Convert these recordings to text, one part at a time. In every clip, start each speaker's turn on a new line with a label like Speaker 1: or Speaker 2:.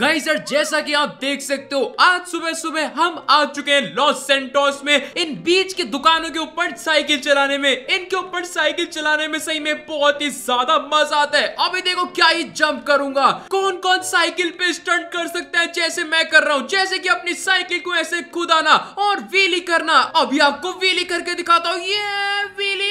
Speaker 1: गई जैसा कि आप देख सकते हो आज सुबह सुबह हम आ चुके हैं लॉस सेंटोस में इन बीच की दुकानों के ऊपर साइकिल चलाने में इनके ऊपर साइकिल चलाने में सही में बहुत ही ज्यादा मजा आता है अभी देखो क्या ही जंप करूंगा कौन कौन साइकिल पे स्टंट कर सकता है जैसे मैं कर रहा हूँ जैसे की अपनी साइकिल को ऐसे खुदाना और व्हीली करना अभी आपको व्हीली करके दिखाता हूँ ये व्हीली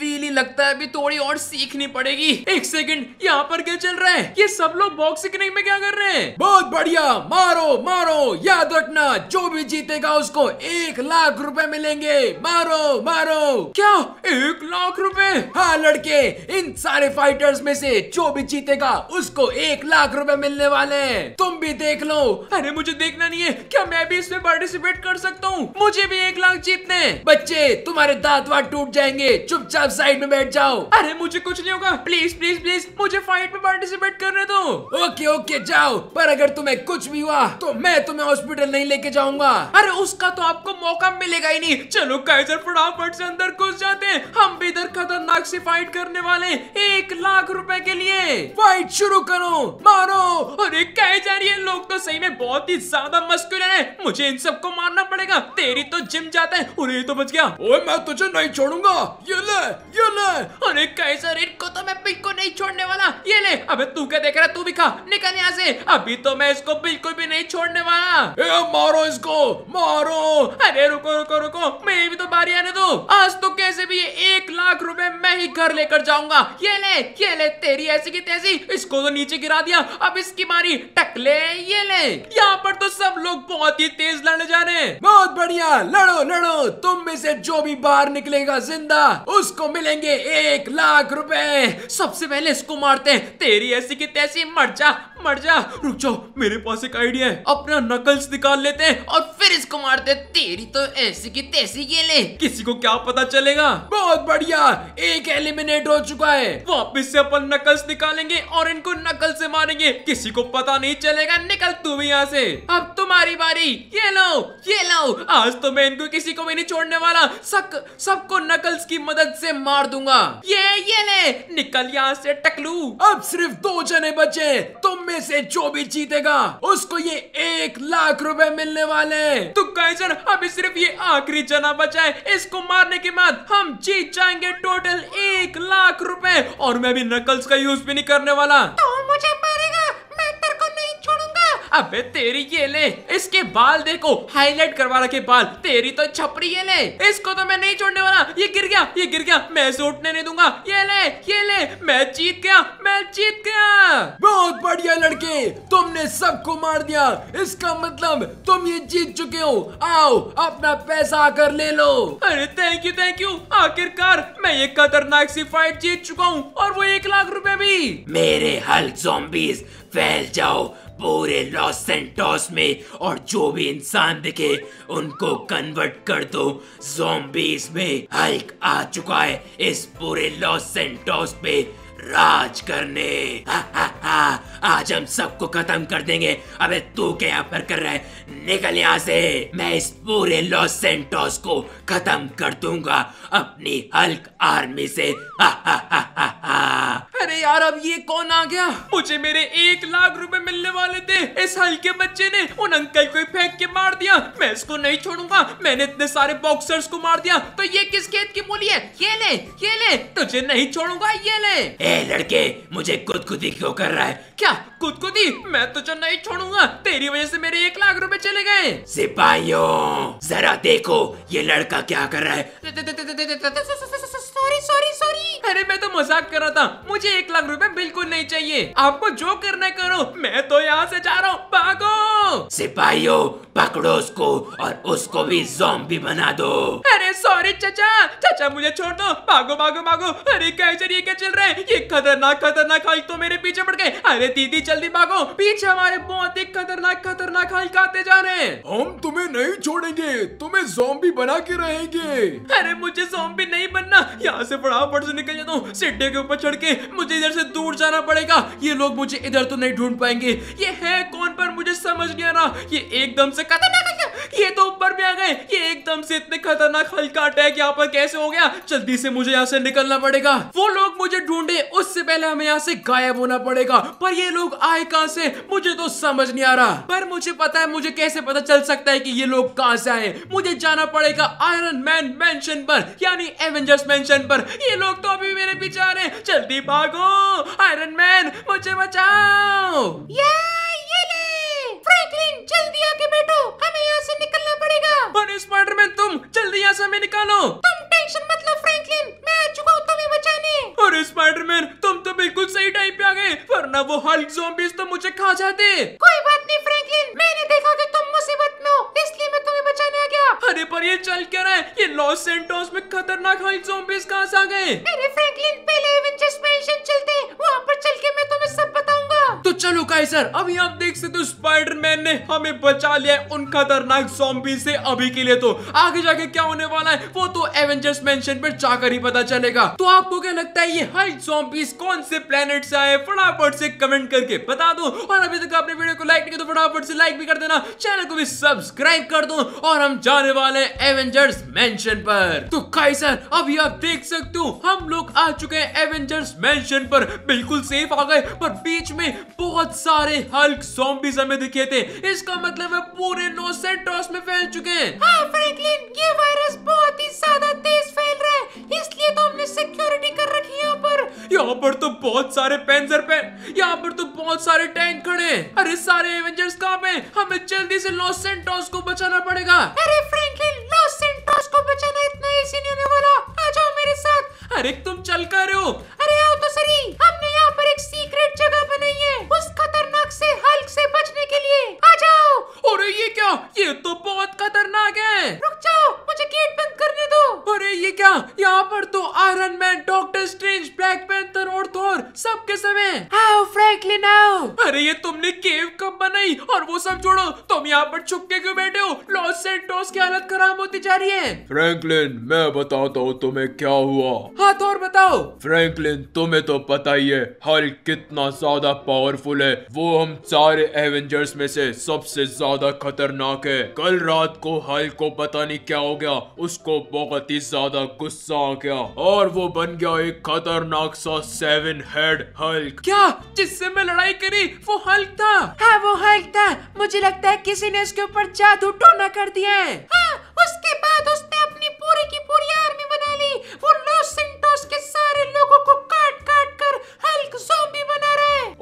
Speaker 1: वीली लगता है अभी थोड़ी और सीखनी पड़ेगी एक सेकंड यहाँ पर क्या चल रहा है ये सब लोग बॉक्सिंग में क्या कर रहे हैं बहुत बढ़िया मारो मारो याद रखना जो भी जीतेगा उसको एक लाख रुपए मिलेंगे मारो मारो क्या एक लाख रुपए हाँ लड़के इन सारे फाइटर्स में से जो भी जीतेगा उसको एक लाख रुपए मिलने वाले हैं तुम भी देख लो अरे मुझे देखना नहीं है क्या मैं भी इसमें पार्टिसिपेट कर सकता हूँ मुझे भी एक लाख जीतने बच्चे तुम्हारे दांत वाट टूट जाएंगे चुपचाप सब साइड में बैठ जाओ अरे मुझे कुछ नहीं होगा प्लीज प्लीज प्लीज मुझे फाइट में पार्टिसिपेट करने दो ओके ओके जाओ पर अगर तुम्हें कुछ भी हुआ तो मैं तुम्हें हॉस्पिटल नहीं लेके जाऊंगा अरे उसका तो आपको मौका मिलेगा ही नहीं चलो कैसे फटाफट से अंदर घुस जाते हैं हम भी इधर खतरनाक से फाइट करने वाले एक लाख रुपए के लिए फाइट शुरू करो मारो अरे जा रही है लोग तो सही में बहुत ही ज्यादा मस्कुलर है मुझे इन सबको मारना पड़ेगा तेरी तो जिम जाता है उन्हें तो बच गया ओए मैं तुझे नहीं छोड़ूंगा ये ले ये ले अरे कैसर इनको तो मैं बिल्कुल नहीं छोड़ने वाला ये ले अबे तू क्या देख रहा तू भी खा निकल यहाँ से अभी तो मैं इसको बिल्कुल भी नहीं छोड़ने वाला ए, मारो इसको मारो अरे रुको रुको रुको मेरी भी तो बारी आने दो आज तो कैसे भी एक लाख रूपए मैं ही घर लेकर जाऊंगा ये ले ये ले तेरी ऐसी की तेजी इसको तो नीचे गिरा दिया अब इसकी मारी टकले ये ले यहाँ पर तो सब लोग बहुत ही तेज लड़ने जा रहे हैं बहुत बढ़िया लड़ो लड़ो तुम में से जो भी बाहर निकलेगा जिंदा उसको इसको मिलेंगे एक लाख रुपए सबसे पहले इसको मारते हैं तेरी ऐसी की तैसी मर जा मर जा रुक जाओ मेरे पास एक आइडिया है अपना नकल्स निकाल लेते हैं और फिर इसको मार दे तेरी तो ऐसी की तैसी गेले किसी को क्या पता चलेगा बहुत बढ़िया एक एलिमिनेट हो चुका है वापिस से अपन नकल्स निकालेंगे और इनको नकल से मारेंगे किसी को पता नहीं चलेगा निकल तू भी यहाँ से अब तुम्हारी बारी ये लो ये लो आज तो मैं इनको किसी को भी नहीं छोड़ने वाला सक सबको नकल्स की मदद से मार दूंगा ये ये ले निकल यहाँ से टकलू अब सिर्फ दो जने बचे तुम में से जो भी जीतेगा उसको ये एक लाख रुपए मिलने वाले तू गाइस अभी सिर्फ ये आखिरी जना बचा है इसको मारने के बाद हम जीत जाएंगे टोटल एक लाख रुपए और मैं भी नकल्स का यूज भी नहीं करने वाला तो मुझे मारेगा अबे तेरी ये ले इसके बाल देखो हाईलाइट करवा रखे बाल तेरी तो छपरी ये ले इसको तो मैं नहीं छोड़ने वाला ये गिर गया ये गिर गया मैं इसे उठने नहीं दूंगा ये ले ये ले मैं जीत गया मैं जीत गया बहुत बढ़िया लड़के तुमने सबको मार दिया इसका मतलब तुम ये जीत चुके हो आओ अपना पैसा आकर ले लो अरे थैंक यू थैंक यू आखिरकार मैं ये खतरनाक सी फाइट जीत चुका हूँ और वो एक लाख रुपए भी मेरे
Speaker 2: हल जॉम्बीज फैल जाओ पूरे लॉस सेंटोस में और जो भी इंसान दिखे उनको कन्वर्ट कर दो जोम्बीज में हल्क आ चुका है इस पूरे लॉस सेंटोस पे राज करने हा हा हा आज हम सबको खत्म कर देंगे अबे तू क्या फर पर कर रहा है निकल यहाँ से मैं इस पूरे लॉस सेंटोस को खत्म कर दूंगा अपनी हल्क आर्मी से
Speaker 1: अरे यार अब ये कौन आ गया मुझे मेरे एक लाख रुपए मिलने वाले थे इस हल्के बच्चे ने उन अंकल को फेंक के मार दिया मैं इसको नहीं छोड़ूंगा मैंने इतने सारे बॉक्सर्स को मार दिया तो ये किस खेत की मूली है ये ले ये ले तुझे नहीं छोड़ूंगा ये ले
Speaker 2: ए लड़के मुझे ही क्यों कर रहा है
Speaker 1: क्या कुदकुदी मैं तो चेन्नई छोड़ूंगा तेरी वजह से मेरे एक लाख रुपए चले गए
Speaker 2: सिपाहियों जरा देखो ये लड़का क्या कर रहा है
Speaker 1: सॉरी सॉरी सॉरी अरे मैं तो मजाक कर रहा था मुझे एक लाख रुपए बिल्कुल नहीं चाहिए आपको जो करना करो मैं तो यहाँ से जा रहा हूँ भागो
Speaker 2: सिपाहियों पकड़ो उसको और उसको भी जोम्बी बना दो
Speaker 1: अरे सॉरी चाचा चाचा मुझे छोड़ दो भागो भागो भागो अरे कैसे ये क्या चल रहे हैं ये खतरनाक खतरनाक हाइक तो मेरे पीछे पड़ गए अरे दीदी जल्दी भागो पीछे हमारे बहुत ही खतरनाक खतरनाक हाइक आते जा रहे हैं
Speaker 3: हम तुम्हें नहीं छोड़ेंगे तुम्हें जोम्बी बना के रहेंगे अरे मुझे जोम्बी नहीं बनना यहाँ से
Speaker 1: फटाफट से निकल जाता हूँ सिड्डे के ऊपर चढ़ के मुझे इधर से दूर जाना पड़ेगा ये लोग मुझे इधर तो नहीं ढूंढ पाएंगे ये है कौन पर मुझे समझ गया ना ये एकदम से खतरनाक ये तो ऊपर में आ गए ये एकदम से इतने खतरनाक हल्का अटैक यहाँ पर कैसे हो गया जल्दी से मुझे यहाँ से निकलना पड़ेगा वो लोग मुझे ढूंढे उससे पहले हमें यहाँ से गायब होना पड़ेगा पर ये लोग आए कहाँ से मुझे तो समझ नहीं आ रहा पर मुझे पता है मुझे कैसे पता चल सकता है कि ये लोग कहाँ से आए मुझे जाना पड़ेगा आयरन मैन मैं यानी एवेंजर्स मैं ये लोग तो अभी मेरे पीछे आ रहे जल्दी भागो आयरन मैन मुझे बचाओ yeah! कौन है स्पाइडरमैन तुम जल्दी यहाँ से हमें निकालो तुम टेंशन मत लो फ्रैंकलिन मैं आ चुका हूँ तुम्हें बचाने और स्पाइडरमैन तुम तो बिल्कुल सही टाइम पे आ गए वरना वो हल्क ज़ॉम्बीज तो मुझे खा जाते कोई बात नहीं फ्रैंकलिन मैंने देखा कि तुम मुसीबत में हो इसलिए मैं तुम्हें बचाने आ गया अरे पर ये चल क्या रहा है ये लॉस सेंटोस में खतरनाक हल्क ज़ॉम्बीज कहाँ से आ गए अरे फ्रैंकलिन चलो गाइस सर अभी आप देख सकते हो स्पाइडरमैन ने हमें बचा लिया है उन खतरनाक सॉम्बी से अभी के लिए तो आगे जाके क्या होने वाला है वो तो एवेंजर्स मेंशन पर जाकर ही पता चलेगा तो आपको क्या लगता है ये हाइट सॉम्बीज कौन से प्लेनेट से आए फटाफट से कमेंट करके बता दो और अभी तक आपने वीडियो को लाइक नहीं किया तो फटाफट से लाइक भी कर देना चैनल को भी सब्सक्राइब कर दो और हम जाने वाले हैं एवेंजर्स मेंशन पर तो गाइस सर अभी आप देख सकते हो हम लोग आ चुके हैं एवेंजर्स मेंशन पर बिल्कुल सेफ आ गए पर बीच में बहुत सारे हल्क सॉम्बीज हमें दिखे थे इसका मतलब है पूरे नौ सेंटोस में फैल चुके हैं हाँ, फ्रैंकलिन ये वायरस बहुत ही ज्यादा तेज फैल रहा है इसलिए तो हमने सिक्योरिटी कर रखी है यहाँ पर यहाँ पर तो बहुत सारे पेंजर पे यहाँ पर तो बहुत सारे टैंक खड़े हैं अरे सारे एवेंजर्स कहाँ पे हमें जल्दी से लॉस सेंटोस को बचाना पड़ेगा अरे फ्रैंकलिन लॉस सेंटोस को बचाना इतना इजी नहीं होने वाला आ जाओ मेरे साथ अरे तुम चल कर रहे हो अरे आओ तो सही हमने यहाँ एक सीक्रेट जगह बनाई है उस खतरनाक हल्क से हल्क से बचने के लिए आ जाओ अरे ये क्या ये तो बहुत खतरनाक है रुक जाओ मुझे गेट बंद करने दो अरे ये क्या यहाँ पर तो Iron Man Doctor Strange Black Panther और थोर सबके समय आओ फ्रैंकलिन आओ अरे ये तुमने केव कब बनाई और वो सब छोड़ो तुम यहाँ पर छुप के क्यों बैठे हो लॉस सेंटोस की हालत खराब होती जा रही है
Speaker 3: फ्रैंकलिन मैं बताता हूँ तुम्हें क्या हुआ
Speaker 1: हाँ तो और बताओ
Speaker 3: फ्रैंकलिन तुम्हें तो पता ही है हल कितना ज्यादा पावरफुल है वो डोम सारे एवेंजर्स में से सबसे ज्यादा खतरनाक है कल रात को हल को पता नहीं क्या हो गया उसको बहुत ही ज्यादा गुस्सा आ गया और वो बन गया एक खतरनाक सा सेवन हेड हल्क क्या जिससे मैं लड़ाई करी
Speaker 1: वो हल्क था हाँ वो हल्क था मुझे लगता है किसी ने उसके ऊपर जादू टोना कर दिया है हाँ, उसके बाद उसने अपनी पूरी की पूरी आर्मी बना ली वो लॉस के सारे लोगों को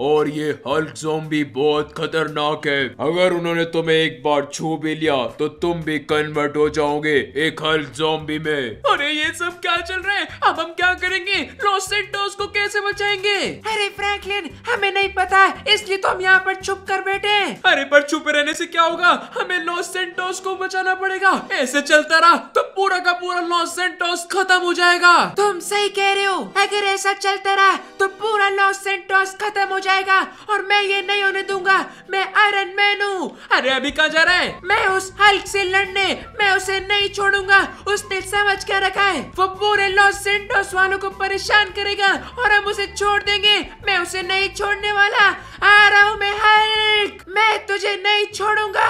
Speaker 3: और ये हल्क जोम्बी बहुत खतरनाक है अगर उन्होंने तुम्हें एक बार छू भी लिया तो तुम भी कन्वर्ट हो जाओगे एक हल्क जोम्बी में
Speaker 1: अरे ये सब क्या चल रहा है अब हम क्या करेंगे लॉस सेंटोस को कैसे बचाएंगे अरे फ्रैंकलिन हमें नहीं पता इसलिए तो हम यहाँ पर छुप कर बैठे हैं अरे पर छुपे रहने से क्या होगा हमें लॉस सेंटोस को बचाना पड़ेगा ऐसे चलता रहा तो पूरा का पूरा लॉस सेंटोस खत्म हो जाएगा तुम सही कह रहे हो अगर ऐसा चलता रहा तो पूरा लॉस सेंटोस खत्म हो जाएगा जाएगा और मैं ये नहीं होने दूंगा मैं आयरन मैन हूँ अरे अभी कहा जा रहा है मैं उस हल्क से लड़ने मैं उसे नहीं छोड़ूंगा उसने समझ कर रखा है वो पूरे लॉस सेंटोस वालों को परेशान करेगा और हम उसे छोड़ देंगे मैं उसे नहीं छोड़ने वाला आ रहा हूँ मैं हल्क मैं तुझे नहीं छोड़ूंगा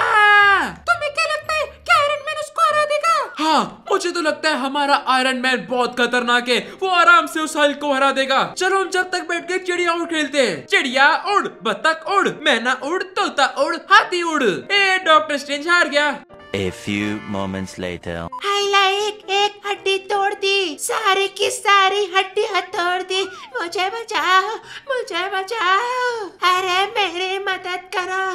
Speaker 1: तुम्हें क्या लगता हाँ मुझे तो लगता है हमारा आयरन मैन बहुत खतरनाक है वो आराम से उस हल्क को हरा देगा चलो हम जब तक बैठ के चिड़िया उड़ खेलते हैं चिड़िया उड़ बतख उड़ मैना उड़ तोता उड़ हाथी उड़ ए डॉक्टर स्ट्रेंज हार गया
Speaker 2: A few moments later. हाइला एक एक हड्डी तोड़ दी सारी की सारी हड्डी हथोड़ दी मुझे बचाओ मुझे बचाओ अरे
Speaker 1: मेरी मदद करो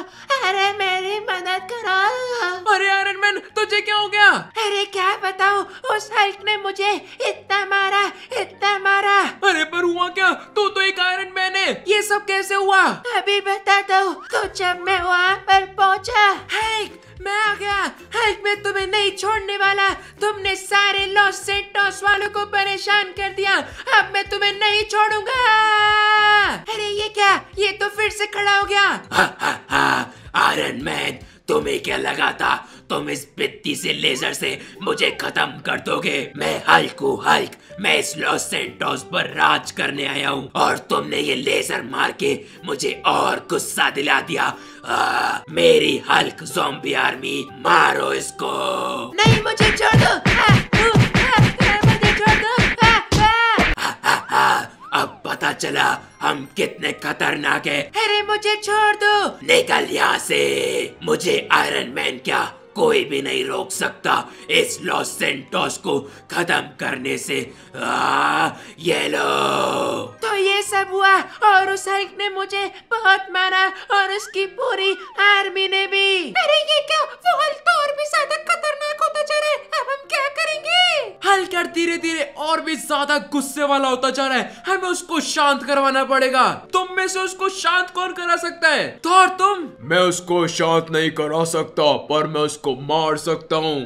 Speaker 1: अरे मेरी मदद करो अरे आयरन मैन तुझे क्या हो गया अरे क्या बताओ उस हल्क ने मुझे इतना मारा इतना मारा अरे पर हुआ क्या तू तो एक आयरन मैन है ये सब कैसे हुआ अभी बता दो तो जब मैं वहाँ पर पहुँचा हल्क मैं आ गया हल्क में तुम्हें नहीं छोड़ने वाला तुमने सारे लॉस सेंटोस वालों को परेशान कर दिया अब मैं तुम्हें नहीं छोड़ूंगा अरे ये क्या ये तो फिर से खड़ा हो
Speaker 2: गया आयरन मैन तुम्हें क्या लगा था तुम इस बित्ती से लेजर से मुझे खत्म कर दोगे मैं हल्क हूँ हल्क मैं इस लॉस सेंटोस पर राज करने आया हूँ और तुमने ये लेजर मार के मुझे और गुस्सा दिला दिया आ, मेरी हल्क जोम्बी आर्मी मारो इसको नहीं मुझे छोड़ दो पता चला हम कितने खतरनाक है
Speaker 1: अरे मुझे छोड़
Speaker 2: दो निकल यहाँ से मुझे आयरन मैन क्या कोई भी नहीं रोक सकता इस लॉस सेंटोस को खत्म करने से आ, ये लो
Speaker 1: तो ये सब हुआ और उस हल्क ने मुझे बहुत मारा और उसकी पूरी आर्मी ने भी अरे ये क्या वो हल्क तो और भी ज्यादा खतरनाक होता जा रहा है अब हम क्या करेंगे हल्क धीरे धीरे और भी ज्यादा गुस्से वाला होता जा रहा है हमें उसको शांत करवाना पड़ेगा तुम में से उसको शांत कौन करा सकता है तो और तुम
Speaker 3: मैं उसको शांत नहीं करा सकता पर मैं उसको इसको मार सकता हूँ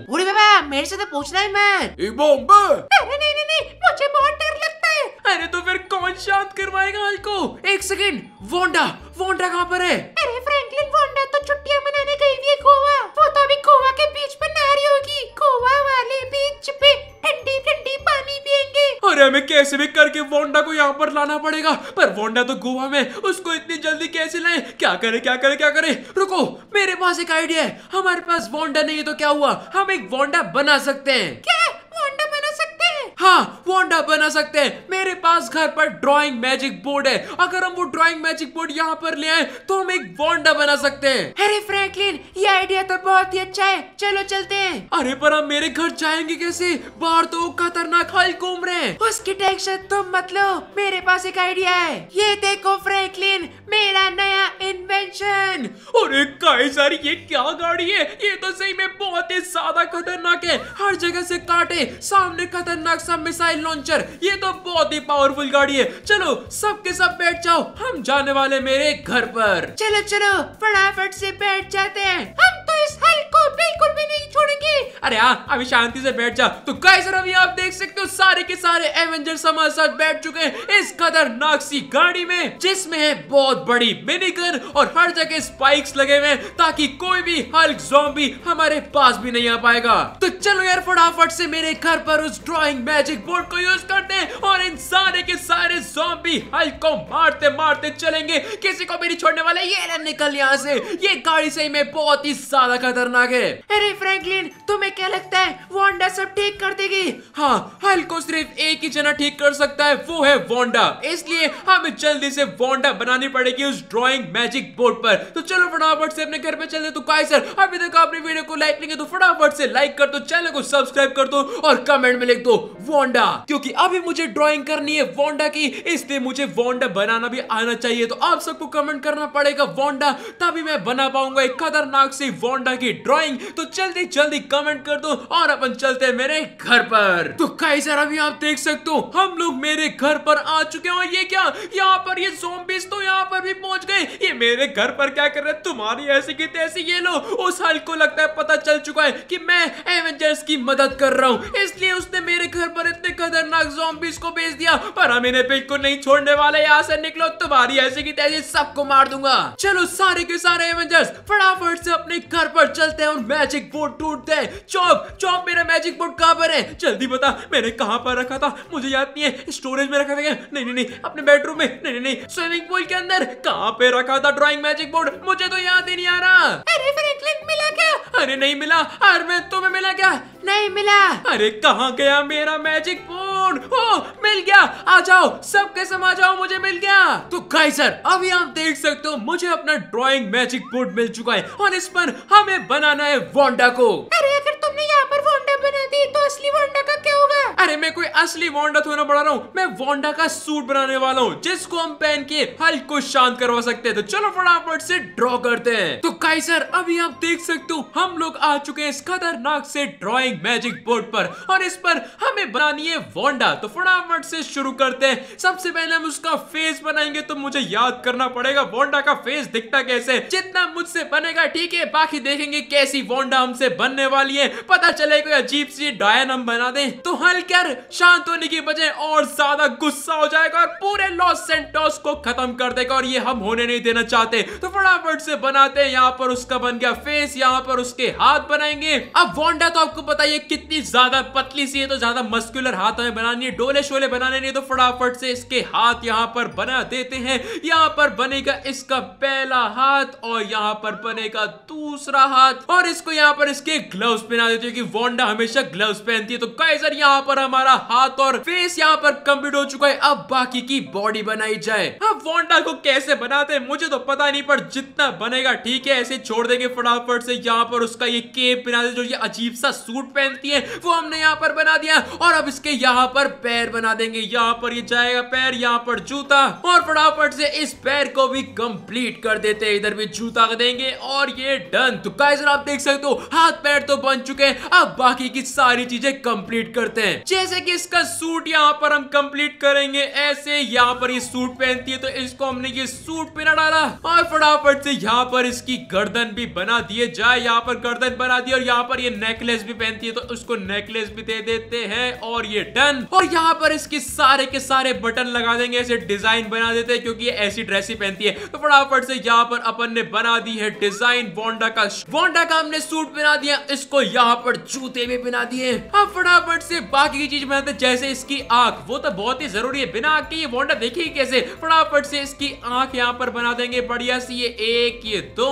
Speaker 1: मेरे से तो पूछना है मैं बॉम्बे नहीं नहीं नहीं मुझे बहुत डर लगता अरे तो फिर कौन शांत करवाएगा हल्क को एक सेकेंड वोंडा वोंडा कहाँ पर है अरे फ्रैंकलिन वोंडा तो छुट्टियाँ मनाने गई हुई है गोवा वो तो अभी गोवा के बीच पर नहा होगी गोवा वाले बीच पे ठंडी ठंडी पानी पियेंगे अरे हमें कैसे भी करके वोंडा को यहाँ पर लाना पड़ेगा पर वोंडा तो गोवा में उसको इतनी जल्दी कैसे लाए क्या करे क्या करे क्या करे रुको मेरे पास एक आइडिया है हमारे पास वोंडा नहीं है तो क्या हुआ हम एक वोंडा बना सकते हैं क्या वोंडा बना सकते हैं हाँ वोंडा बना सकते हैं मेरे पास घर पर ड्राइंग मैजिक बोर्ड है अगर हम वो ड्राइंग मैजिक बोर्ड यहाँ पर ले आए तो हम एक वोंडा बना सकते हैं अरे फ्रैंकलिन ये आइडिया तो बहुत ही अच्छा है चलो चलते हैं अरे पर हम मेरे घर जाएंगे कैसे बाहर तो खतरनाक हल घूम रहे हैं उसकी टेंशन तुम मत लो मेरे पास एक आइडिया है ये देखो फ्रैंकलिन मेरा नया इन्वेंशन और गाइस सारी ये क्या गाड़ी है ये तो सही में बहुत ही ज्यादा खतरनाक है हर जगह से काटे सामने खतरनाक रक्षा मिसाइल लॉन्चर ये तो बहुत ही पावरफुल गाड़ी है चलो सबके सब बैठ जाओ हम जाने वाले मेरे घर पर चलो चलो फटाफट से बैठ जाते हैं हम तो इस हल को बिल्कुल भी नहीं छोड़ेंगे अरे हाँ अभी शांति से बैठ जा तो कई सर अभी आप देख सकते हो सारे के सारे एवेंजर हमारे साथ बैठ चुके हैं इस खतरनाक सी गाड़ी में जिसमें है बहुत बड़ी मिनी गन और हर जगह स्पाइक्स लगे हुए ताकि कोई भी हल्क जोम्बी हमारे पास भी नहीं आ पाएगा तो चलो यार फटाफट से मेरे घर पर उस ड्रॉइंग मैजिक बोर्ड को यूज करते हैं और इन सारे के सारे जॉम्बी हल्क को मारते मारते चलेंगे किसी को भी नहीं छोड़ने वाले ये ना निकल यहाँ से ये गाड़ी से में बहुत ही ज्यादा खतरनाक है अरे फ्रैंकलिन तुम्हें क्या लगता है वोंडा सब ठीक कर देगी हाँ हल को सिर्फ एक ही जना ठीक कर सकता है वो है वोंडा इसलिए हमें जल्दी से वोंडा बनानी पड़ेगी उस ड्राइंग मैजिक बोर्ड पर तो चलो फटाफट से अपने घर पे चलते तो काय सर अभी तक आपने वीडियो को लाइक नहीं किया तो फटाफट से लाइक कर दो चैनल को सब्सक्राइब कर दो और कमेंट में लिख दो वोंडा क्योंकि अभी मुझे ड्राइंग करनी है वोंडा की इसलिए मुझे वोंडा बनाना भी आना चाहिए तो आप सबको कमेंट करना पड़ेगा वोंडा तभी मैं बना पाऊंगा एक खतरनाक सी वोंडा की ड्राइंग तो जल्दी जल्दी कमेंट कर दो और अपन चलते हैं मेरे घर पर तो कई सर अभी आप देख सकते हो हम लोग मेरे घर पर आ चुके हैं ये क्या यहाँ पर ये जोम्बिस तो यहाँ पर भी पहुंच गए ये मेरे घर पर क्या कर रहे तुम्हारी ऐसी की तैसी ये लो उस हल को लगता है पता चल चुका है कि मैं एवेंजर्स की मदद कर रहा हूँ इसलिए उसने मेरे घर पर इतने खतरनाक जोम्बिस को भेज दिया पर हम इन्हें बिल्कुल नहीं छोड़ने वाले यहाँ से निकलो तुम्हारी ऐसी की तेजी सबको मार दूंगा चलो सारे के सारे एवेंजर्स फटाफट से अपने घर पर चलते हैं और मैजिक बोर्ड टूटते हैं चौक चौक मेरा मैजिक बोर्ड कहाँ पर है जल्दी बता मैंने कहाँ पर रखा था मुझे याद नहीं है स्टोरेज में रखा था क्या नहीं नहीं नहीं अपने बेडरूम में नहीं नहीं नहीं स्विमिंग पूल के अंदर कहाँ पे रखा था ड्रॉइंग मैजिक बोर्ड मुझे तो याद ही नहीं आ रहा नहीं मिला अरविंद तुम्हें मिला क्या नहीं मिला अरे कहाँ गया मेरा मैजिक फोन ओ मिल गया आ जाओ सबके कैसे आ जाओ मुझे मिल गया तो गाइस सर अभी आप देख सकते हो मुझे अपना ड्राइंग मैजिक बोर्ड मिल चुका है और इस पर हमें बनाना है वोंडा को अरे अगर तुमने यहाँ पर वोंडा बना दी तो असली वोंडा का क्या होगा अरे मैं कोई असली वोंडा थोड़ा बना रहा हूँ मैं वोंडा का सूट बनाने वाला हूँ जिसको हम पहन के हल्को शांत करवा सकते हैं तो चलो फटाफट से ड्रॉ करते हैं तो कई सर अभी आप देख सकते हो हम लोग आ चुके हैं इस खतरनाक से ड्रॉइंग मैजिक बोर्ड पर और इस पर हमें बनानी है वोंडा तो फटाफट से शुरू करते हैं सबसे पहले हम उसका फेस बनाएंगे तो मुझे याद करना पड़ेगा वोंडा का फेस दिखता कैसे जितना मुझसे बनेगा ठीक है बाकी देखेंगे कैसी वोंडा हमसे बनने वाली है पता चलेगा अजीब सी डायन हम बना दें तो हल्कर शांत होने की बजाय और ज्यादा गुस्सा हो जाएगा और पूरे लॉस सेंटोस को खत्म कर देगा और ये हम होने नहीं देना चाहते तो फटाफट से बनाते हैं यहाँ पर उसका बन गया फेस यहाँ पर उसके हाथ बनाएंगे अब वोंडा तो आपको पता है कितनी ज्यादा पतली सी है तो ज्यादा मस्कुलर हाथ हमें बनानी है डोले शोले बनाने नहीं तो फटाफट से इसके हाथ यहाँ पर बना देते हैं यहाँ पर बनेगा इसका पहला हाथ और यहाँ पर बनेगा दूसरा हाथ और इसको यहाँ पर इसके ग्लव्स पहना देते हैं कि वोंडा हमें हमेशा ग्लव्स पहनती है तो गाइजर यहाँ पर हमारा हाथ और फेस यहाँ पर कम्प्लीट हो चुका है अब बाकी की बॉडी बनाई जाए अब वॉन्डा को कैसे बनाते हैं मुझे तो पता नहीं पर जितना बनेगा ठीक है ऐसे छोड़ देंगे फटाफट से यहाँ पर उसका ये केप बना जो ये अजीब सा सूट पहनती है वो हमने यहाँ पर बना दिया और अब इसके यहाँ पर पैर बना देंगे यहाँ पर ये जाएगा पैर यहाँ पर जूता और फटाफट से इस पैर को भी कम्प्लीट कर देते है इधर भी जूता देंगे और ये डन तो गाइजर आप देख सकते हो हाथ पैर तो बन चुके हैं अब बाकी बाकी की सारी चीजें कंप्लीट करते हैं जैसे कि इसका सूट यहाँ पर हम कंप्लीट करेंगे ऐसे यहाँ पर ये सूट पहनती है तो इसको हमने ये सूट पहना डाला और फटाफट से यहाँ पर इसकी गर्दन भी बना दिए जाए यहाँ पर गर्दन बना दी और यहाँ पर ये नेकलेस भी पहनती है तो उसको नेकलेस भी दे देते हैं और ये डन और यहाँ पर इसके सारे के सारे बटन लगा देंगे ऐसे डिजाइन बना देते हैं क्योंकि ये ऐसी ड्रेस ही पहनती है तो फटाफट से यहाँ पर अपन ने बना दी है डिजाइन वोंडा का वोंडा का हमने सूट बना दिया इसको यहाँ पर जूते भी बना दिए अब हाँ, फटाफट से बाकी की चीज बनाते जैसे इसकी आंख वो तो बहुत ही जरूरी है बिना आंख के ये वोंडा देखिए कैसे फटाफट से इसकी आंख यहाँ पर बना देंगे बढ़िया सी ये एक ये दो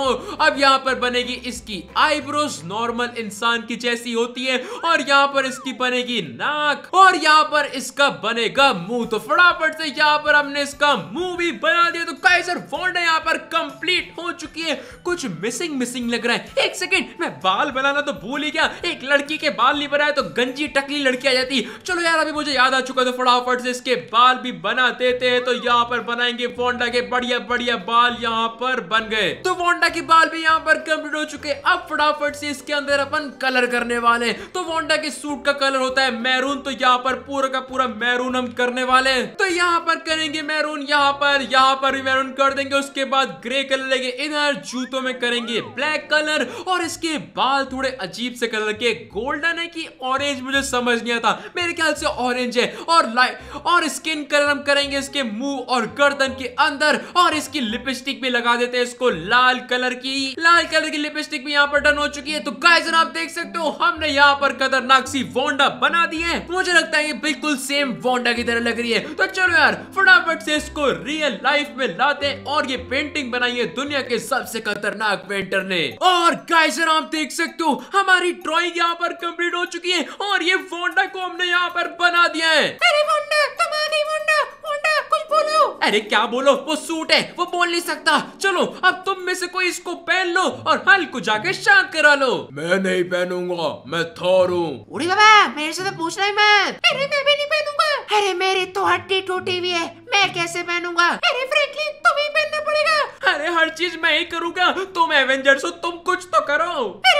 Speaker 1: अब यहाँ पर बनेगी इसकी आईब्रोज नॉर्मल इंसान की जैसी होती है और यहाँ पर इसकी बनेगी नाक और यहाँ पर इसका बनेगा मुंह तो फटाफट से यहाँ पर हमने इसका मुंह भी बना दिया तो काइजर वोंडा यहाँ पर कंप्लीट हो चुकी है कुछ मिसिंग मिसिंग लग रहा है एक सेकेंड मैं बाल बनाना तो भूल ही गया एक लड़की के बाल नहीं बनाए तो गंजी टकली लड़की आ जाती चलो यार अभी मुझे याद आ चुका तो फटाफट से इसके बाल भी बना देते हैं तो यहाँ पर बनाएंगे फोंडा के बढ़िया बढ़िया बाल यहाँ पर बन गए तो फोंडा के बाल भी यहाँ पर कम्प्लीट हो चुके अब फटाफट से इसके अंदर अपन कलर करने वाले तो वोंडा के सूट का कलर होता है मैरून तो यहाँ पर पूरा का पूरा मैरून हम करने वाले तो यहाँ पर करेंगे मैरून यहाँ पर यहाँ पर भी मैरून कर देंगे उसके बाद ग्रे कलर लेंगे इधर जूतों में करेंगे ब्लैक कलर और इसके बाल थोड़े अजीब से कलर के गोल्ड गोल्डन है कि ऑरेंज मुझे समझ नहीं आता मेरे ख्याल से ऑरेंज है और लाइट और स्किन कलर हम करेंगे इसके मुंह और गर्दन के अंदर और इसकी लिपस्टिक भी लगा देते हैं इसको लाल कलर की लाल कलर की लिपस्टिक भी यहाँ पर डन हो चुकी है तो गाइजन आप देख सकते हो हमने यहाँ पर खतरनाक सी वोंडा बना दी है मुझे लगता है ये बिल्कुल सेम वोंडा की तरह लग रही है तो चलो यार फटाफट से इसको रियल लाइफ में लाते हैं और ये पेंटिंग बनाई है दुनिया के सबसे खतरनाक पेंटर ने और गाइजन आप देख सकते हो हमारी ड्रॉइंग यहाँ पर कंप्लीट हो चुकी है और ये वोंडा को हमने यहाँ पर बना दिया है अरे वोंडा, तुम आ गई फोंडा फोंडा कुछ बोलो अरे क्या बोलो वो सूट है वो बोल नहीं सकता चलो अब तुम में से कोई इसको पहन लो और हल को जाके शांत करा लो
Speaker 3: मैं नहीं पहनूंगा मैं थोर हूँ
Speaker 1: उड़ी बाबा मेरे से तो पूछना है मैं अरे मैं भी नहीं पहनूंगा अरे मेरी तो हड्डी टूटी हुई है मैं कैसे पहनूंगा अरे फ्रैंकलिन तुम्हें पहनना पड़ेगा अरे हर चीज मैं ही करूँगा तुम एवेंजर्स हो तुम कुछ तो करो अरे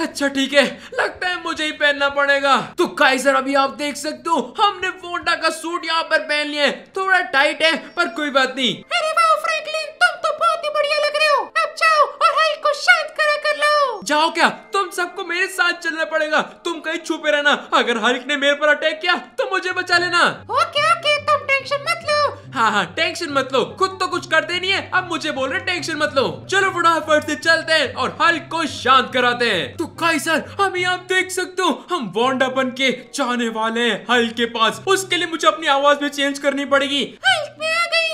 Speaker 1: अच्छा ठीक है लगता है मुझे ही पहनना पड़ेगा तो काइजर अभी आप देख सकते हो हमने फोटा का सूट यहाँ पर पहन लिया है थोड़ा टाइट है पर कोई बात नहीं अरे वाह फ्रैंकलिन तुम तो बहुत ही बढ़िया लग रहे हो अब जाओ और हल को शांत करा कर लो जाओ क्या तुम सबको मेरे साथ चलना पड़ेगा तुम कहीं छुपे रहना अगर हल्क ने मेरे पर अटैक किया तो मुझे बचा लेना ओके ओके तुम टेंशन मत लो हाँ हाँ टेंशन मत लो खुद तो कुछ करते नहीं है अब मुझे बोल रहे टेंशन मत लो चलो फटाफट से चलते हैं और हल्क को शांत कराते हैं तो काई सर अभी आप देख सकते हो हम वोंडा बन के जाने वाले हैं हल्क के पास उसके लिए मुझे अपनी
Speaker 2: आवाज में चेंज करनी पड़ेगी
Speaker 3: हल्क में आ गई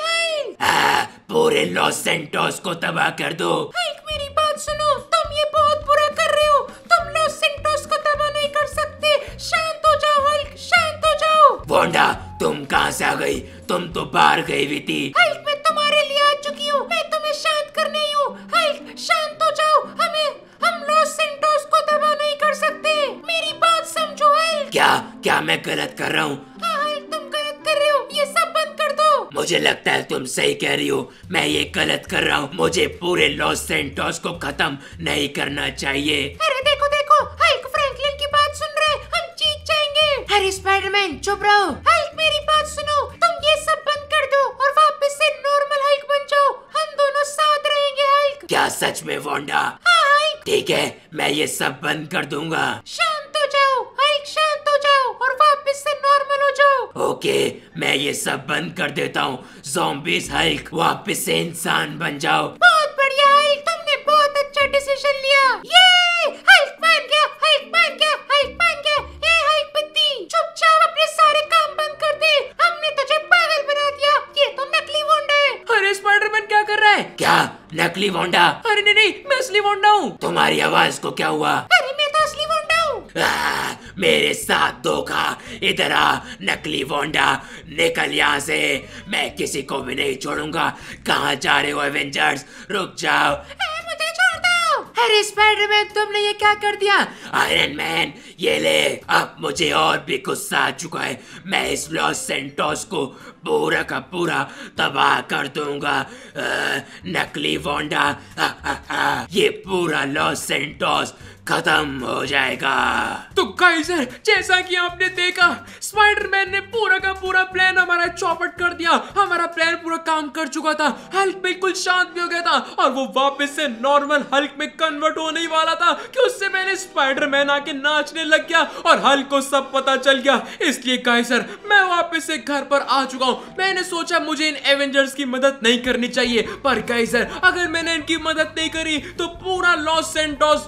Speaker 1: हल्क
Speaker 2: पूरे लॉस सेंटोस को तबाह कर दो
Speaker 1: हल्क मेरी बात सुनो तुम ये बहुत बुरा कर रहे हो तुम लॉस सेंटोस को तबाह नहीं कर सकते शांत हो जाओ हल्क शांत हो जाओ
Speaker 2: वोंडा तुम कहाँ से आ गई तुम तो बाहर गई हुई थी
Speaker 1: हल्क मैं तुम्हारे लिए आ चुकी हूँ मैं तुम्हें शांत करने ही हूँ हल्क शांत हो जाओ हमें हम लॉस सेंटोस को दबा नहीं कर सकते मेरी बात समझो हल्क क्या
Speaker 2: क्या मैं गलत कर रहा हूँ हाँ, मुझे लगता है तुम सही कह रही हो मैं ये गलत कर रहा हूँ मुझे पूरे लॉस सेंटोस को खत्म नहीं करना चाहिए
Speaker 1: अरे देखो देखो हल्क फ्रैंकलिन की बात सुन रहे हम जीत जाएंगे अरे स्पाइडरमैन चुप रहो क्या
Speaker 2: सच में वोंडा ठीक है मैं ये सब बंद कर दूंगा
Speaker 1: शांत हो जाओ हरिक शांत हो जाओ और वापस से नॉर्मल हो जाओ ओके
Speaker 2: मैं ये सब बंद कर देता हूँ जोम्बिस हल्क वापस से इंसान बन जाओ नकली वोंडा
Speaker 1: अरे नहीं नहीं मैं असली वोंडा हूँ
Speaker 2: तुम्हारी आवाज को क्या हुआ
Speaker 1: अरे मैं तो असली वोंडा
Speaker 2: हूँ मेरे साथ धोखा इधर आ नकली वोंडा निकल यहाँ से मैं किसी को भी नहीं छोड़ूंगा कहाँ जा रहे हो एवेंजर्स रुक जाओ
Speaker 1: अरे स्पाइडरमैन तुमने ये क्या कर दिया आयरन मैन
Speaker 2: ये ले अब मुझे और भी गुस्सा आ चुका है मैं इस लॉस सेंटोस को पूरा का पूरा तबाह कर दूंगा आ, नकली वोंडा आ, आ, आ, आ, ये पूरा लॉस सेंटोस खत्म हो जाएगा
Speaker 1: तो गाइजर जैसा कि आपने देखा स्पाइडरमैन ने पूरा का पूरा प्लान हमारा चौपट कर दिया हमारा प्लान पूरा काम कर चुका था हल्क बिल्कुल शांत भी हो गया था और वो वापस से नॉर्मल हल्क में कन्वर्ट होने ही वाला था कि उससे मैंने स्पाइडरमैन आके नाचने लग गया और हल्क को सब पता चल गया इसलिए गाइजर मैं वापस से घर पर आ चुका हूँ मैंने सोचा मुझे इन एवेंजर्स की मदद नहीं करनी चाहिए पर गाइजर अगर मैंने इनकी मदद नहीं करी तो पूरा लॉस एंड डॉस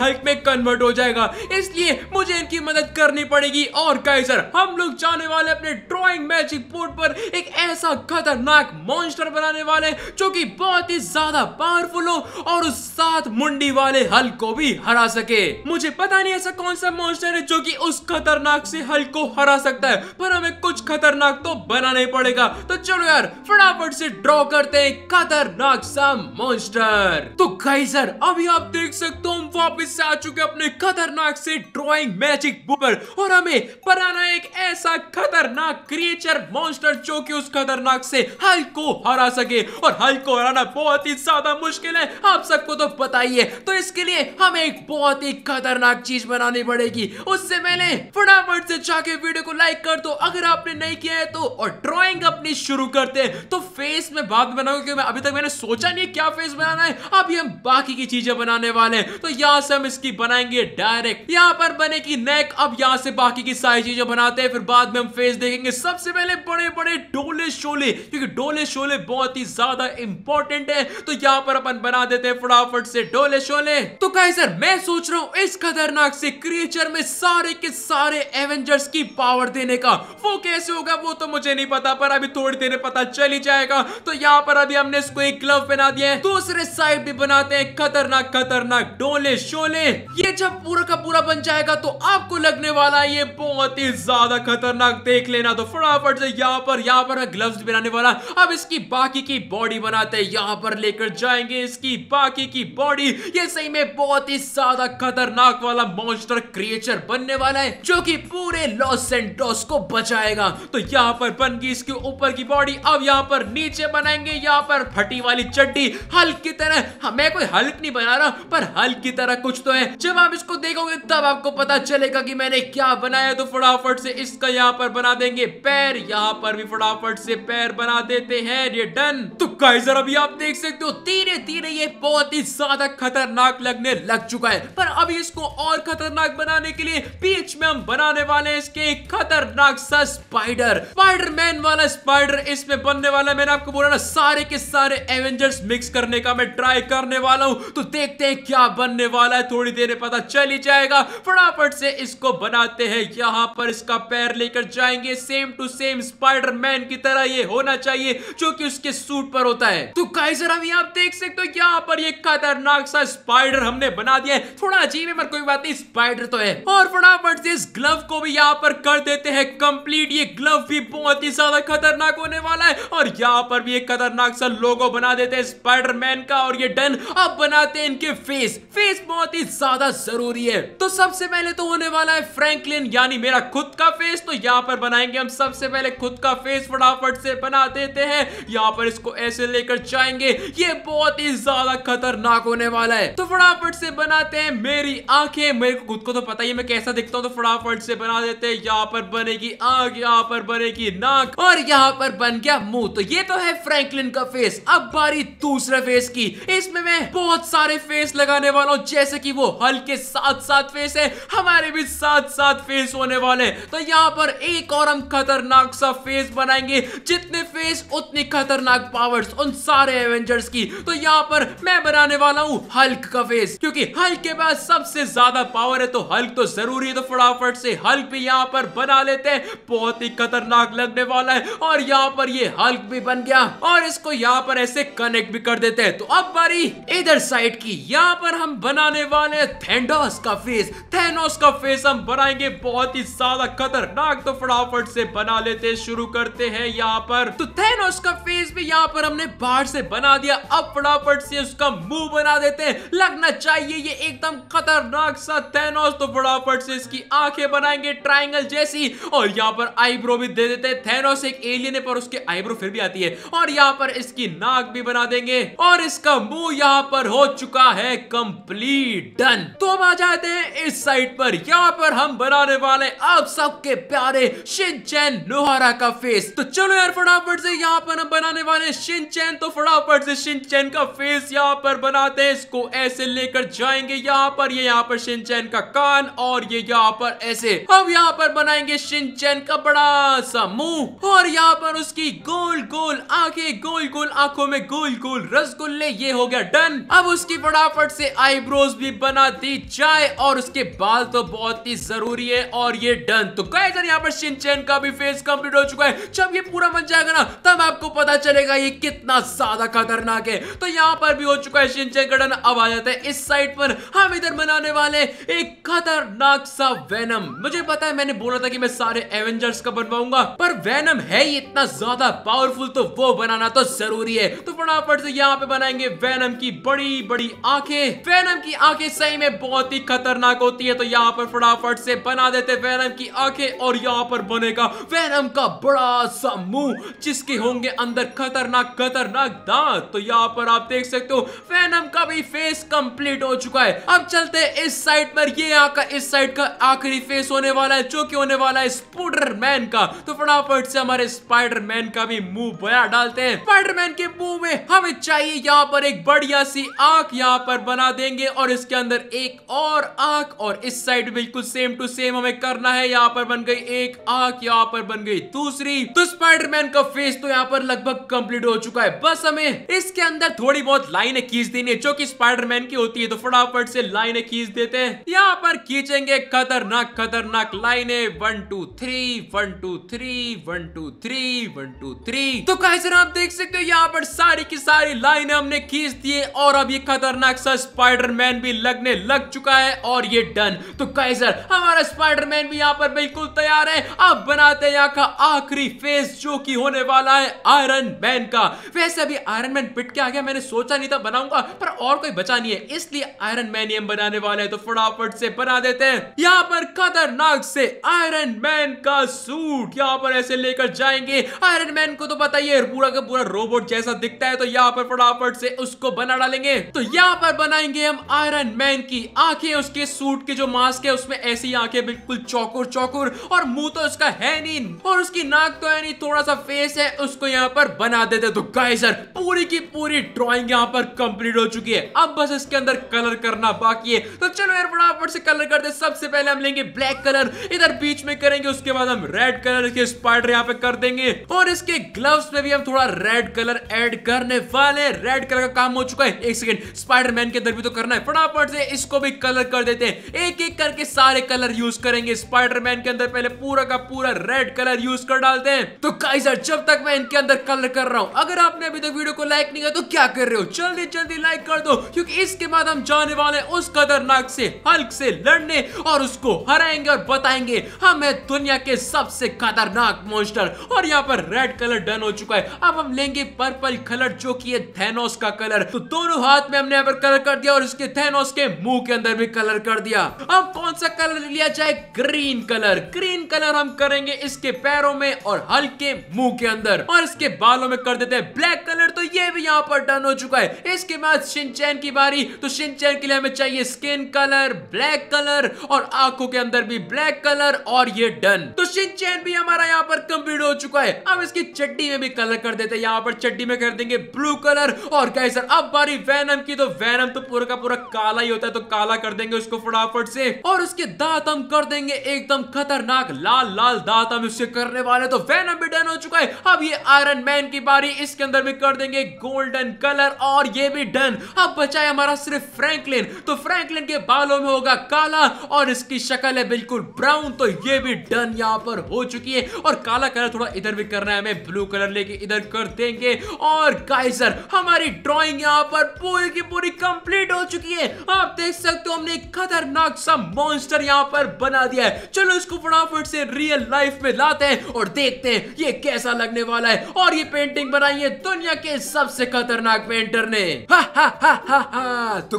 Speaker 1: हल्क हल्क में कन्वर्ट हो जाएगा इसलिए मुझे इनकी मदद करनी पड़ेगी और कैसर हम लोग जाने वाले अपने ड्राइंग मैजिक बोर्ड पर एक ऐसा खतरनाक मॉन्स्टर बनाने वाले जो कि बहुत ही ज्यादा पावरफुल हो और उस सात मुंडी वाले हल को भी हरा सके मुझे पता नहीं ऐसा कौन सा मॉन्स्टर है जो कि उस खतरनाक से हल को हरा सकता है पर हमें कुछ खतरनाक तो बनाना ही पड़ेगा तो चलो यार फटाफट से ड्रॉ करते हैं खतरनाक सा मॉन्स्टर तो गाइजर अभी आप देख सकते हो हम वापस से आ चुके अपने खतरनाक से ड्राइंग मैजिक बुक और हमें बनाना एक ऐसा खतरनाक क्रिएचर मॉन्स्टर जो कि उस खतरनाक से हल्क को हरा सके और हल्क को हराना बहुत ही ज्यादा मुश्किल है आप सबको तो बताइए तो इसके लिए हमें एक बहुत ही खतरनाक चीज बनानी पड़ेगी उससे पहले फटाफट से जाके वीडियो को लाइक कर दो अगर आपने नहीं किया है तो और ड्रॉइंग अपनी शुरू करते हैं तो फेस में बात बनाऊंगा क्योंकि अभी तक मैंने सोचा नहीं क्या फेस बनाना है अभी हम बाकी की चीजें बनाने वाले हैं तो यहां से हम इसकी बनाएंगे डायरेक्ट यहाँ पर बनेगी नेक अब यहाँ से बाकी की सारी चीजें बनाते हैं फिर बाद में हम फेस देखेंगे सबसे पहले बड़े बड़े डोले शोले क्योंकि डोले शोले बहुत ही ज्यादा इंपॉर्टेंट है तो यहाँ पर अपन बना देते हैं फटाफट से डोले शोले तो कहे सर मैं सोच रहा हूँ इस खतरनाक से क्रिएचर में सारे के सारे एवेंजर्स की पावर देने का वो कैसे होगा वो तो मुझे नहीं पता पर अभी थोड़ी देर में पता चल ही जाएगा तो यहाँ पर अभी हमने इसको एक ग्लव बना दिया है दूसरे साइड भी बनाते हैं खतरनाक खतरनाक डोले शोले खोले ये जब पूरा का पूरा बन जाएगा तो आपको लगने वाला है ये बहुत ही ज्यादा खतरनाक देख लेना तो फटाफट से यहाँ पर यहाँ पर ग्लव्स बनाने वाला अब इसकी बाकी की बॉडी बनाते हैं यहाँ पर लेकर जाएंगे इसकी बाकी की बॉडी ये सही में बहुत ही ज्यादा खतरनाक वाला मॉन्स्टर क्रिएचर बनने वाला है जो की पूरे लॉस एंड को बचाएगा तो यहाँ पर बन गई इसके ऊपर की बॉडी अब यहाँ पर नीचे बनाएंगे यहाँ पर फटी वाली चड्डी हल्क की तरह हाँ, मैं कोई हल्क नहीं बना रहा पर हल्क की तरह कुछ कुछ तो है जब आप इसको देखोगे तब आपको पता चलेगा कि मैंने क्या बनाया तो फटाफट से इसका यहाँ पर बना देंगे पैर यहाँ पर भी फटाफट से पैर बना देते हैं ये डन तो काइजर अभी आप देख सकते हो धीरे धीरे ये बहुत ही ज्यादा खतरनाक लगने लग चुका है पर अभी इसको और खतरनाक बनाने के लिए बीच में हम बनाने वाले हैं इसके खतरनाक सा स्पाइडर स्पाइडरमैन वाला स्पाइडर इसमें बनने वाला मैंने आपको बोला ना सारे के सारे एवेंजर्स मिक्स करने का मैं ट्राई करने वाला हूँ तो देखते हैं क्या बनने वाला है थोड़ी देर में पता चल ही जाएगा फटाफट से इसको बनाते हैं यहाँ पर इसका पैर लेकर जाएंगे सेम टू सेम स्पाइडरमैन की तरह ये होना चाहिए जो कि उसके सूट पर होता है तो काइजर हम यहाँ देख सकते हो यहाँ पर ये खतरनाक सा स्पाइडर हमने बना दिया है थोड़ा अजीब है पर कोई बात नहीं स्पाइडर तो है और फटाफट से इस ग्लव को भी यहाँ पर कर देते हैं कंप्लीट ये ग्लव भी बहुत ही ज्यादा खतरनाक होने वाला है और यहाँ पर भी एक खतरनाक सा लोगो बना देते हैं स्पाइडरमैन का और ये डन अब बनाते हैं इनके फेस फेस बहुत ही काफी ज्यादा जरूरी है तो सबसे पहले तो होने वाला है फ्रैंकलिन यानी मेरा खुद का फेस तो यहाँ पर बनाएंगे हम सबसे पहले खुद का फेस फटाफट से बना देते हैं यहाँ पर इसको ऐसे लेकर जाएंगे ये बहुत ही ज्यादा खतरनाक होने वाला है तो फटाफट से बनाते हैं मेरी आंखें मेरे को खुद को तो पता ही मैं कैसा दिखता हूँ तो फटाफट से बना देते हैं यहाँ पर बनेगी आंख यहाँ पर बनेगी नाक और यहाँ पर बन गया मुंह तो ये तो है फ्रेंकलिन का फेस अब बारी दूसरे फेस की इसमें मैं बहुत सारे फेस लगाने वाला हूँ जैसे की कि वो हल्क के साथ साथ फेस है हमारे भी साथ साथ फेस होने वाले तो यहाँ पर एक और हम खतरनाक सा फेस बनाएंगे जितने फेस उतनी खतरनाक पावर्स उन सारे एवेंजर्स की तो यहाँ पर मैं बनाने वाला हूँ हल्क का फेस क्योंकि हल्क के पास सबसे ज्यादा पावर है तो हल्क तो जरूरी है तो फटाफट से हल्क भी यहाँ पर बना लेते हैं बहुत ही खतरनाक लगने वाला है और यहाँ पर ये हल्क भी बन गया और इसको यहाँ पर ऐसे कनेक्ट भी कर देते हैं तो अब बारी इधर साइड की यहाँ पर हम बनाने वाले है थेंडोस का फेस थेनोस का फेस हम बनाएंगे बहुत ही ज्यादा खतरनाक तो फटाफट से बना लेते शुरू करते हैं यहाँ पर तो थेनोस का फेस भी यहाँ पर हमने बाहर से बना दिया अब फटाफट से उसका मुंह बना देते हैं लगना चाहिए ये एकदम खतरनाक सा थेनोस तो फटाफट से इसकी आंखें बनाएंगे ट्राइंगल जैसी और यहाँ पर आईब्रो भी दे देते हैं थेनोस एक एलियन है पर उसके आईब्रो फिर भी आती है और यहाँ पर इसकी नाक भी बना देंगे और इसका मुंह यहाँ पर हो चुका है कंप्लीट डन तो हम आ जाते हैं इस साइट पर यहाँ पर हम बनाने वाले आप सबके प्यारे शिनचैन लोहारा का फेस तो चलो यार फटाफट से यहाँ पर हम बनाने वाले शिनचैन तो फटाफट से शिनचैन का फेस यहाँ पर बनाते हैं इसको ऐसे लेकर जाएंगे यहाँ पर ये यहाँ पर शिनचैन का कान और ये यहाँ पर ऐसे हम यहाँ पर बनाएंगे शिनचैन का बड़ा सा मुंह और यहाँ पर उसकी गोल गोल आंखें गोल गोल आंखों में गोल गोल रसगुल्ले ये हो गया डन अब उसकी फटाफट से आईब्रोज भी बना दी चाय और उसके बाल तो बहुत ही जरूरी है और ये डन तो कई यहाँ पर शिनचैन का भी फेस कंप्लीट हो चुका है जब ये पूरा बन जाएगा ना तब आपको पता चलेगा ये कितना ज्यादा खतरनाक है तो यहाँ पर भी हो चुका है शिनचैन का डन अब आ जाता है इस साइड पर हम इधर बनाने वाले एक खतरनाक सा वेनम मुझे पता है मैंने बोला था कि मैं सारे एवेंजर्स का बनवाऊंगा पर वेनम है ही इतना ज्यादा पावरफुल तो वो बनाना तो जरूरी है तो फटाफट से यहाँ पे बनाएंगे वेनम की बड़ी बड़ी आंखें वेनम की आंखें सही में बहुत ही खतरनाक होती है तो यहाँ पर फटाफट से बना देते वैनम की आंखें और यहाँ पर बनेगा वैनम का बड़ा सा मुंह जिसके होंगे अंदर खतरनाक खतरनाक दांत तो यहाँ पर आप देख सकते हो वैनम का भी फेस कंप्लीट हो चुका है अब चलते इस साइड पर ये आका इस साइड का आखिरी फेस होने वाला है जो की होने वाला है स्पूडर का तो फटाफट से हमारे स्पाइडर का भी मुंह बया डालते हैं स्पाइडर के मुंह में हमें चाहिए यहाँ पर एक बढ़िया सी आंख यहाँ पर बना देंगे और इस इसके अंदर एक और आंख और इस साइड बिल्कुल सेम टू सेम हमें करना है यहाँ पर बन गई एक आंख यहाँ पर बन गई दूसरी तो स्पाइडरमैन का फेस तो यहाँ पर लगभग कंप्लीट हो चुका है बस हमें इसके अंदर थोड़ी बहुत लाइने खींच देनी है जो की स्पाइडरमैन की होती है तो फटाफट से लाइने खींच देते हैं यहाँ पर खींचेंगे खतरनाक खतरनाक लाइने one two three one two three one two three one two three तो कैसे आप देख सकते हो यहाँ पर सारी की सारी लाइने हमने खींच दी है और अब ये खतरनाक सा स्पाइडरमैन भी लगने लग चुका है और ये डन तो काइजर हमारा स्पाइडरमैन भी यहाँ पर बिल्कुल तैयार है अब बनाते हैं यहाँ का आखिरी फेस जो कि होने वाला है आयरन मैन का वैसे अभी आयरन मैन पिट के आ गया मैंने सोचा नहीं था बनाऊंगा पर और कोई बचा नहीं है इसलिए आयरन मैन ही बनाने वाले हैं तो फटाफट से बना देते हैं यहाँ पर खतरनाक से आयरन मैन का सूट यहाँ पर ऐसे लेकर जाएंगे आयरन मैन को तो बताइए पूरा का पूरा रोबोट जैसा दिखता है तो यहाँ पर फटाफट से उसको बना डालेंगे तो यहाँ पर बनाएंगे हम आयरन मैन की आंखें उसके सूट के जो मास्क है उसमें ऐसी आंखें बिल्कुल चौकुर चौकुर और मुंह तो उसका है नहीं और उसकी नाक तो है नहीं थोड़ा सा फेस है उसको यहाँ पर बना देते तो गाइजर पूरी की पूरी ड्रॉइंग यहाँ पर कंप्लीट हो चुकी है अब बस इसके अंदर कलर करना बाकी है तो चलो यार फटाफट से कलर करते सबसे पहले हम लेंगे ब्लैक कलर इधर बीच में करेंगे उसके बाद हम रेड कलर के स्पाइडर यहाँ पे कर देंगे और इसके ग्लव्स में भी हम थोड़ा रेड कलर एड करने वाले रेड कलर का काम हो चुका है एक सेकेंड स्पाइडरमैन के अंदर भी तो करना है फटाफट फटाफट से इसको भी कलर कर देते हैं एक एक करके सारे कलर यूज करेंगे स्पाइडरमैन के अंदर पहले पूरा का पूरा रेड कलर यूज कर डालते हैं तो काइजर जब तक मैं इनके अंदर कलर कर रहा हूँ अगर आपने अभी तक वीडियो को लाइक नहीं किया तो क्या कर रहे हो जल्दी जल्दी लाइक कर दो क्योंकि इसके बाद हम जाने वाले उस खतरनाक से हल्क से लड़ने और उसको हराएंगे और बताएंगे हम है दुनिया के सबसे खतरनाक मोस्टर और यहाँ पर रेड कलर डन हो चुका है अब हम लेंगे पर्पल कलर जो की है थेनोस का कलर तो दोनों हाथ में हमने यहाँ पर कलर कर दिया और इसके थेनोस उसके मुंह के अंदर भी कलर कर दिया अब कौन सा कलर लिया जाए ग्रीन कलर ग्रीन कलर हम करेंगे इसके पैरों में और हल्के मुंह के अंदर और इसके बालों में कर देते हैं ब्लैक कलर तो ये भी यहाँ पर डन हो चुका है इसके बाद सिंचैन की बारी तो सिंचैन के लिए हमें चाहिए स्किन कलर ब्लैक कलर और आंखों के अंदर भी ब्लैक कलर और ये डन तो सिंचैन भी हमारा यहाँ पर कंप्लीट हो चुका है अब इसकी चड्डी में भी कलर कर देते हैं यहाँ पर चड्डी में कर देंगे ब्लू कलर और कैसर अब बारी वैनम की तो वैनम तो पूरा का पूरा काला काला ही होता है तो काला कर देंगे उसको फटाफट से और उसके दांत हम कर देंगे एकदम खतरनाक लाल लाल दांत हम उससे करने वाले तो वेनम भी डन हो चुका है अब ये आयरन मैन की बारी इसके अंदर भी कर देंगे गोल्डन कलर और ये भी डन अब बचा है हमारा सिर्फ फ्रैंकलिन तो फ्रैंकलिन के बालों में होगा काला और इसकी शक्ल है बिल्कुल ब्राउन तो ये भी डन यहाँ पर हो चुकी है और काला कलर थोड़ा इधर भी करना है हमें ब्लू कलर लेके इधर कर देंगे और गाइजर हमारी ड्रॉइंग यहाँ पर पूरी की पूरी कंप्लीट हो चुकी है आप देख सकते हो हमने खतरनाक सा मॉन्स्टर यहाँ पर बना दिया है चलो इसको फटाफट से रियल लाइफ में लाते हैं और देखते हैं ये कैसा लगने वाला है और ये पेंटिंग बनाई है दुनिया के सबसे खतरनाक पेंटर ने हा हा हा हा हा तो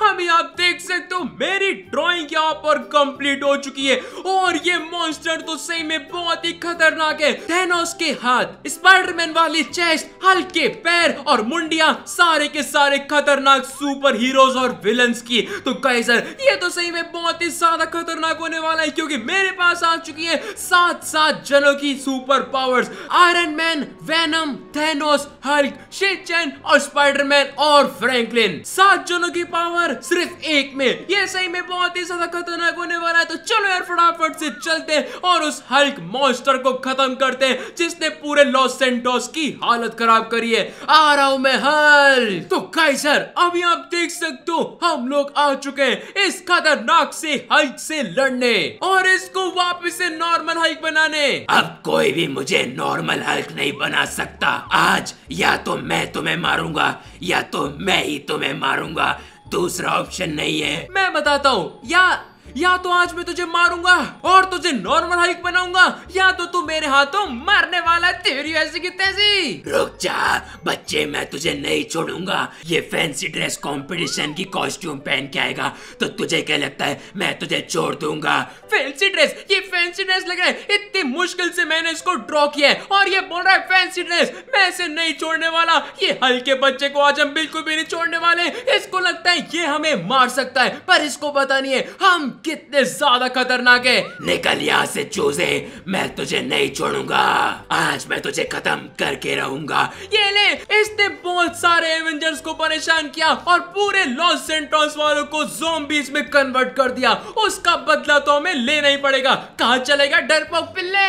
Speaker 1: हम आप देख सकते हो मेरी ड्रॉइंग यहाँ पर कंप्लीट हो चुकी है और ये मॉन्स्टर तो सही में बहुत ही खतरनाक है थेनोस के हाथ स्पाइडरमैन वाली चेस्ट हल्के पैर और मुंडिया सारे के सारे खतरनाक सुपर हीरोज और विलन्स की तो सर ये तो सही में बहुत ही ज्यादा खतरनाक होने वाला है क्योंकि मेरे पास आ चुकी है सात सात जनों की super powers Iron Man Venom Thanos Hulk शिचन और स्पाइडरमैन और फ्रैंकलिन सात जनों की पावर सिर्फ एक में ये सही में बहुत ही ज्यादा खतरनाक होने वाला है तो चलो यार फटाफट से चलते हैं और उस हल्क मॉन्स्टर को खत्म करते हैं जिसने पूरे लॉस सेंटोस की हालत खराब करी है आ रहा हूं मैं हल्क तो कैसर अभी आप देख सकते हो हम लोग आ चुके हैं इस खतरनाक से हाइक से
Speaker 2: लड़ने और इसको वापस से नॉर्मल हाइक बनाने अब कोई भी मुझे नॉर्मल हाइक नहीं बना सकता आज या तो मैं तुम्हें मारूंगा या तो मैं ही तुम्हें मारूंगा दूसरा ऑप्शन नहीं है
Speaker 1: मैं बताता हूँ या या तो आज मैं तुझे मारूंगा और तुझे नॉर्मल हाइक बनाऊंगा या तो तू मेरे हाथों मरने वाला
Speaker 2: तेरी ऐसी की तेजी रुक जा बच्चे मैं तुझे नहीं छोड़ूंगा ये फैंसी ड्रेस कंपटीशन की कॉस्ट्यूम पहन के आएगा तो तुझे क्या लगता है मैं तुझे छोड़ दूंगा
Speaker 1: फैंसी ड्रेस ये फैंसी ड्रेस लग रहा है इतनी मुश्किल से मैंने इसको ड्रॉ किया है और ये बोल रहा है फैंसी ड्रेस मैं इसे नहीं छोड़ने वाला ये हल्के बच्चे को आज हम बिल्कुल भी नहीं छोड़ने
Speaker 2: वाले इसको लगता है ये हमें मार सकता है पर इसको पता नहीं है हम कितने ज्यादा खतरनाक है निकल यहाँ से चूजे मैं तुझे नहीं छोड़ूंगा आज मैं तुझे खत्म करके रहूंगा
Speaker 1: ये ले इसने बहुत सारे एवेंजर्स को परेशान किया और पूरे लॉस सेंटोस वालों को जोम्बीज में कन्वर्ट कर दिया उसका बदला
Speaker 2: तो हमें लेना ही पड़ेगा
Speaker 1: कहा चलेगा डरपोक पिल्ले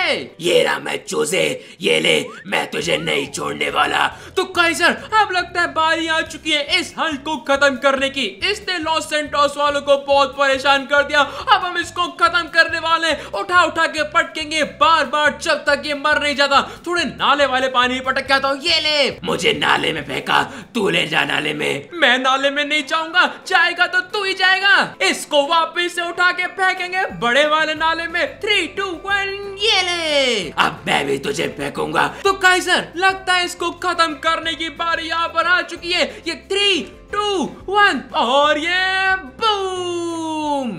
Speaker 1: ये रहा
Speaker 2: मैं चूजे ये ले मैं तुझे नहीं छोड़ने वाला
Speaker 1: तो सर अब लगता है बारी आ चुकी है इस हल को खत्म करने की इसने लॉस सेंटोस वालों को बहुत परेशान कर दिया गया अब हम इसको खत्म करने वाले उठा उठा के पटकेंगे बार बार जब तक ये मर नहीं जाता थोड़े नाले वाले पानी में पटक जाता हूँ ये ले मुझे नाले में फेंका तू ले जा नाले में मैं नाले में नहीं जाऊंगा जाएगा तो तू ही जाएगा इसको वापिस से उठा के फेंकेंगे बड़े वाले नाले में थ्री टू वन ये ले
Speaker 2: अब मैं भी तुझे फेंकूंगा
Speaker 1: तो कैसर लगता है इसको खत्म करने की बारी यहाँ पर आ चुकी है ये थ्री टू वन और ये बू मासूम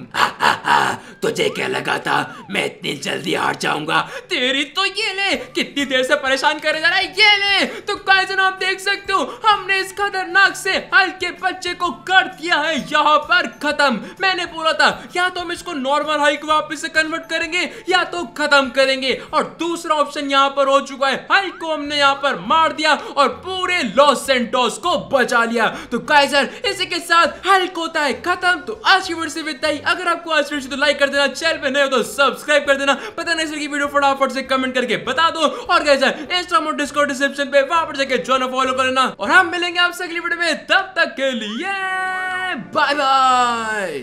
Speaker 2: तुझे क्या लगा था मैं इतनी जल्दी हार जाऊंगा तेरी तो ये ले कितनी देर से
Speaker 1: परेशान करे जा रहा है ये ले तो गाइजन आप देख सकते हो हमने इस खतरनाक से हल्के बच्चे को कर दिया है यहाँ पर खत्म मैंने बोला था या तो हम इसको नॉर्मल हाइक वापस से कन्वर्ट करेंगे या तो खत्म करेंगे और दूसरा ऑप्शन यहाँ पर हो चुका है हाइक को हमने यहाँ पर मार दिया और पूरे लॉस एंड को बचा लिया तो गाइजन इसी के साथ हल्क होता है खत्म तो आज की वीडियो इतना ही अगर आपको आज वीडियो तो लाइक कर देना चैनल पे नए हो तो सब्सक्राइब कर देना पता नहीं की वीडियो फटाफट से कमेंट करके बता दो और कैसे इंस्टाग्राम और डिस्कॉर्ड डिस्क्रिप्शन पे वहां पर जाकर जो फॉलो कर लेना और हम मिलेंगे आपसे अगली वीडियो में तब तक के लिए बाय बाय